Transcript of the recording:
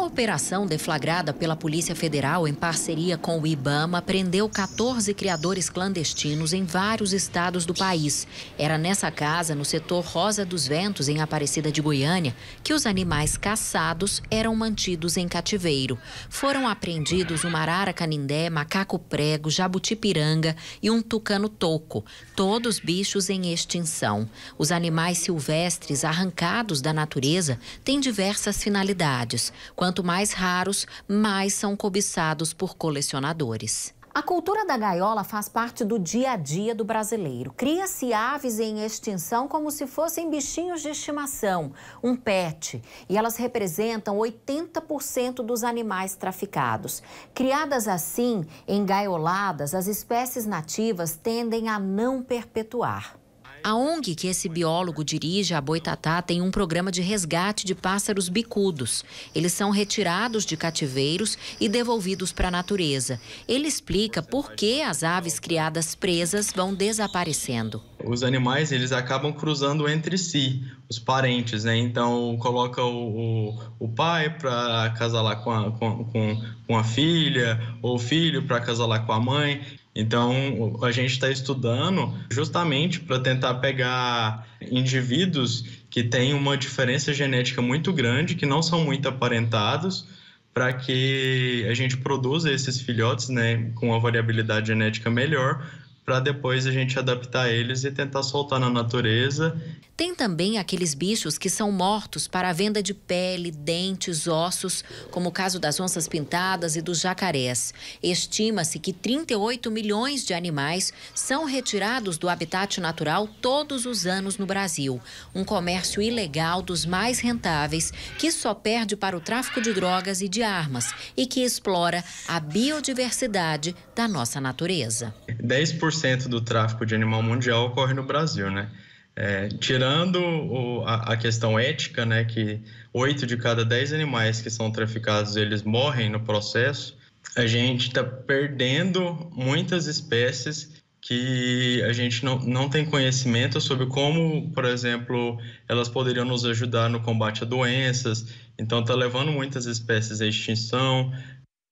Uma operação deflagrada pela Polícia Federal em parceria com o IBAMA prendeu 14 criadores clandestinos em vários estados do país. Era nessa casa, no setor Rosa dos Ventos, em Aparecida de Goiânia, que os animais caçados eram mantidos em cativeiro. Foram apreendidos uma arara canindé, macaco prego, jabutipiranga e um tucano toco, todos bichos em extinção. Os animais silvestres arrancados da natureza têm diversas finalidades. Quando Quanto mais raros, mais são cobiçados por colecionadores. A cultura da gaiola faz parte do dia a dia do brasileiro. Cria-se aves em extinção como se fossem bichinhos de estimação, um pet, e elas representam 80% dos animais traficados. Criadas assim, engaioladas, as espécies nativas tendem a não perpetuar. A ONG que esse biólogo dirige, a Boitatá, tem um programa de resgate de pássaros bicudos. Eles são retirados de cativeiros e devolvidos para a natureza. Ele explica por que as aves criadas presas vão desaparecendo. Os animais, eles acabam cruzando entre si, os parentes, né? Então, coloca o, o, o pai para casar lá com a, com, com, com a filha, ou o filho para casar lá com a mãe. Então, a gente está estudando justamente para tentar pegar indivíduos que têm uma diferença genética muito grande, que não são muito aparentados, para que a gente produza esses filhotes né, com uma variabilidade genética melhor, para depois a gente adaptar eles e tentar soltar na natureza. Tem também aqueles bichos que são mortos para a venda de pele, dentes, ossos, como o caso das onças pintadas e dos jacarés. Estima-se que 38 milhões de animais são retirados do habitat natural todos os anos no Brasil. Um comércio ilegal dos mais rentáveis, que só perde para o tráfico de drogas e de armas e que explora a biodiversidade da nossa natureza. 10% 1% do tráfico de animal mundial ocorre no Brasil, né? É, tirando o, a, a, questão ética, né, que 8 de cada 10 animais que são traficados, eles morrem no processo, a gente está perdendo muitas espécies que a gente não, não tem conhecimento sobre como, por exemplo, elas poderiam nos ajudar no combate a doenças. Então, está levando muitas espécies à extinção,